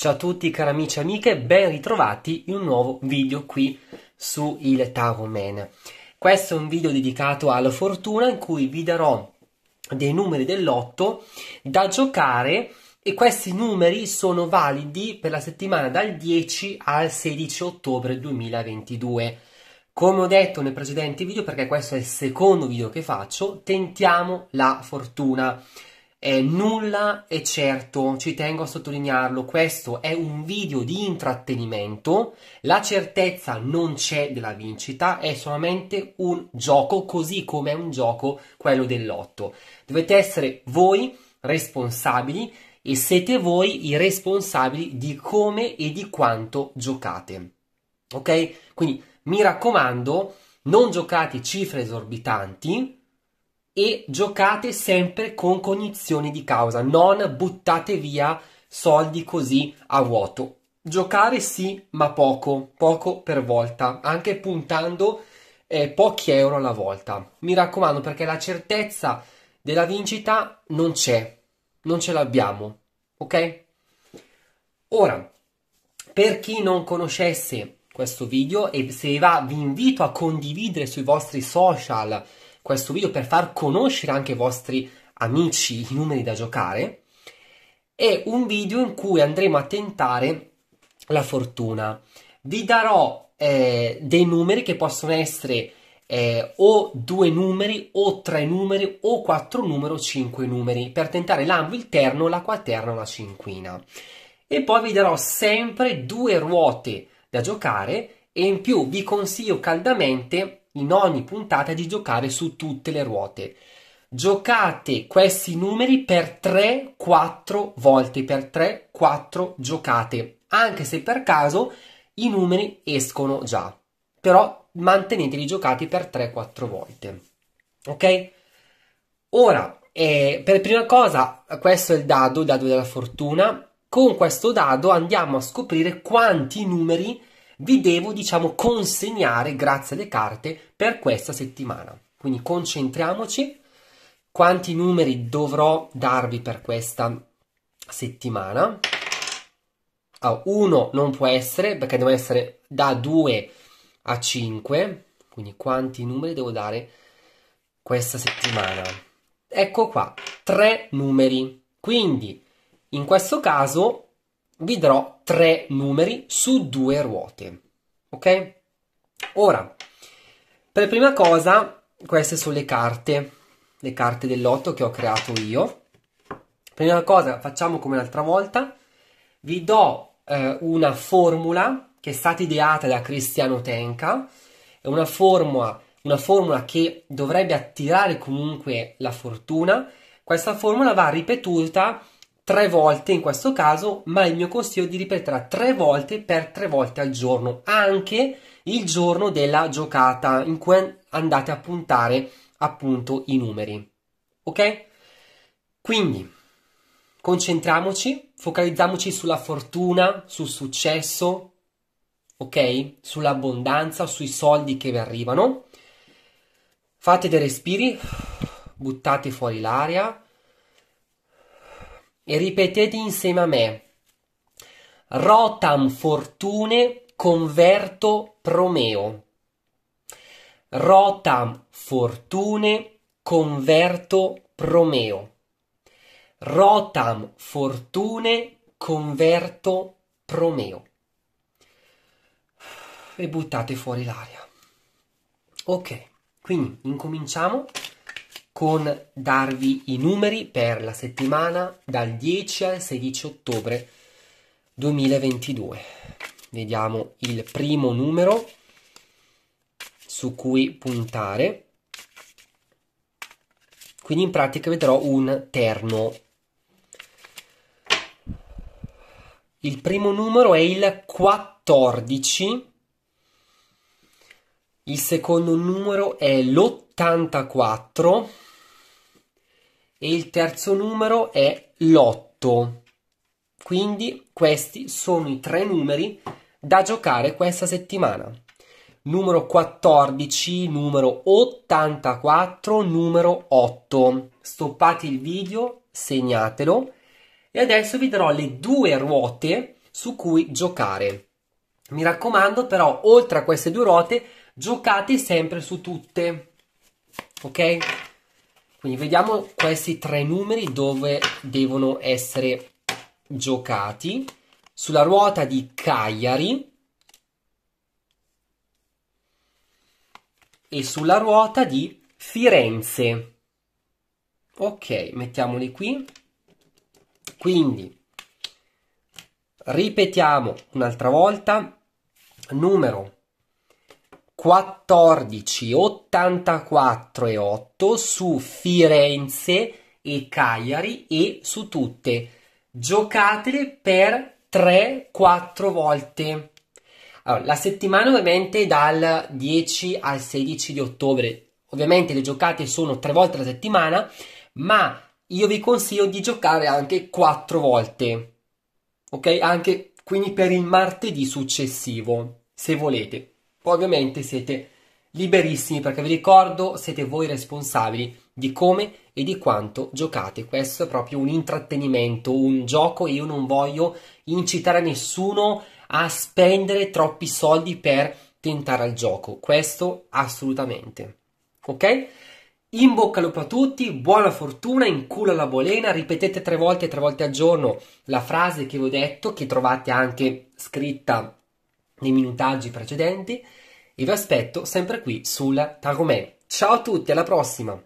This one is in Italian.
Ciao a tutti cari amici e amiche, ben ritrovati in un nuovo video qui su il Taro Man. Questo è un video dedicato alla fortuna in cui vi darò dei numeri dell'otto da giocare e questi numeri sono validi per la settimana dal 10 al 16 ottobre 2022. Come ho detto nei precedenti video, perché questo è il secondo video che faccio, tentiamo la fortuna. Eh, nulla è certo, ci tengo a sottolinearlo, questo è un video di intrattenimento, la certezza non c'è della vincita, è solamente un gioco, così come è un gioco quello dell'otto. Dovete essere voi responsabili e siete voi i responsabili di come e di quanto giocate. Ok? Quindi mi raccomando, non giocate cifre esorbitanti, e giocate sempre con cognizione di causa, non buttate via soldi così a vuoto. Giocare sì, ma poco, poco per volta, anche puntando eh, pochi euro alla volta. Mi raccomando perché la certezza della vincita non c'è, non ce l'abbiamo, ok? Ora, per chi non conoscesse questo video e se va vi invito a condividere sui vostri social questo video per far conoscere anche i vostri amici i numeri da giocare è un video in cui andremo a tentare la fortuna. Vi darò eh, dei numeri che possono essere eh, o due numeri, o tre numeri, o quattro numeri, o cinque numeri, per tentare l'ambo, il terno, la quaterna o la cinquina. E poi vi darò sempre due ruote da giocare e in più vi consiglio caldamente in ogni puntata di giocare su tutte le ruote. Giocate questi numeri per 3-4 volte, per 3-4 giocate, anche se per caso i numeri escono già, però manteneteli giocati per 3-4 volte. Ok? Ora, eh, per prima cosa, questo è il dado, il dado della fortuna. Con questo dado andiamo a scoprire quanti numeri vi devo, diciamo, consegnare grazie alle carte per questa settimana. Quindi concentriamoci quanti numeri dovrò darvi per questa settimana. 1 ah, allora, non può essere perché devo essere da 2 a 5, quindi quanti numeri devo dare questa settimana? Ecco qua, 3 numeri. Quindi in questo caso vi darò tre numeri su due ruote. Ok? Ora, per prima cosa, queste sono le carte, le carte dell'otto che ho creato io. Prima cosa, facciamo come l'altra volta, vi do eh, una formula che è stata ideata da Cristiano Tenka, è una formula, una formula che dovrebbe attirare comunque la fortuna. Questa formula va ripetuta tre volte in questo caso, ma il mio consiglio è di ripeterla tre volte per tre volte al giorno, anche il giorno della giocata in cui andate a puntare appunto i numeri. Ok? Quindi concentriamoci, focalizziamoci sulla fortuna, sul successo, ok? Sull'abbondanza, sui soldi che vi arrivano. Fate dei respiri, buttate fuori l'aria e ripetete insieme a me. Rotam fortune converto promeo. Rotam fortune converto promeo. Rotam fortune converto promeo. E buttate fuori l'aria. Ok, quindi incominciamo con darvi i numeri per la settimana dal 10 al 16 ottobre 2022. Vediamo il primo numero su cui puntare. Quindi in pratica vedrò un terno. Il primo numero è il 14. Il secondo numero è l'84 e il terzo numero è l'8. Quindi questi sono i tre numeri da giocare questa settimana. Numero 14, numero 84, numero 8. Stoppate il video, segnatelo e adesso vi darò le due ruote su cui giocare. Mi raccomando però, oltre a queste due ruote, giocate sempre su tutte. Ok? Quindi vediamo questi tre numeri dove devono essere giocati. Sulla ruota di Cagliari e sulla ruota di Firenze. Ok, mettiamoli qui. Quindi ripetiamo un'altra volta numero 1-2-3-4-5-6-7-8-9-10-11-12-13-14-15-16-17-18-19-20-21-22-23-24-25-26-27-28-29-30-31-32-33-34-35-36-37-38-39-40-41-42-43-44-45-46-47-48-49-50-51-52-53-54-55-56-57-58-59-60-61-62-63-64-65-66-67-68-69-70-71-72-73-74-75-76-77-78-79-80-81-82-83-84-85-86-87-88-89-90-91-92-93-94-95-96-97-98-99-100-101-102-103-104-105-106-107-108-109-110-111-112-113-114-115-116-117-118-119-120-121-122-123-124-125-126-127-128-129-130-131-132-133-134-135-136-137-138-139-140-151-152-153-154-155-156-157-158-159-160-161-162-163-164-165-166-167-168-169-170-171-172-173-174-175-176-177-178-179-180-181-182-183-184-185-186-187-188-189-190-191-192-193-194- 14, 84 e 8 su Firenze e Cagliari e su tutte. Giocatele per 3-4 volte. Allora, la settimana ovviamente dal 10 al 16 di ottobre. Ovviamente le giocate sono 3 volte alla settimana, ma io vi consiglio di giocare anche 4 volte. Ok? Anche quindi per il martedì successivo, se volete. Poi ovviamente siete liberissimi perché vi ricordo siete voi responsabili di come e di quanto giocate. Questo è proprio un intrattenimento, un gioco e io non voglio incitare nessuno a spendere troppi soldi per tentare al gioco. Questo assolutamente. Ok? In bocca al lupo a tutti, buona fortuna, in culo alla bolena, ripetete tre volte, tre volte al giorno la frase che vi ho detto, che trovate anche scritta nei minutaggi precedenti vi aspetto sempre qui sulla Tagomè. Ciao a tutti, alla prossima!